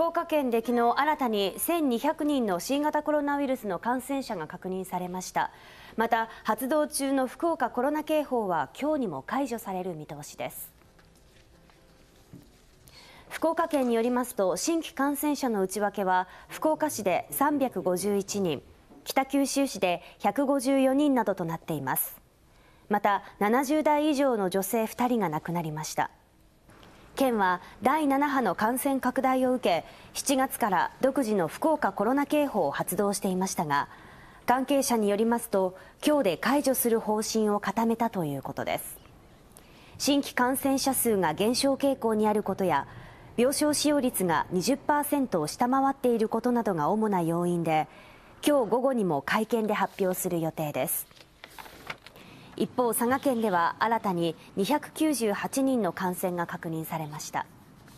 福岡県で昨日新たに1200人の新型コロナウイルスの感染者が確認されましたまた発動中の福岡コロナ警報は今日にも解除される見通しです福岡県によりますと新規感染者の内訳は福岡市で351人北九州市で154人などとなっていますまた70代以上の女性2人が亡くなりました県は第7波の感染拡大を受け7月から独自の福岡コロナ警報を発動していましたが関係者によりますと今日で解除する方針を固めたということです新規感染者数が減少傾向にあることや病床使用率が20%を下回っていることなどが主な要因で今日午後にも会見で発表する予定です一方、佐賀県では新たに298人の感染が確認されました。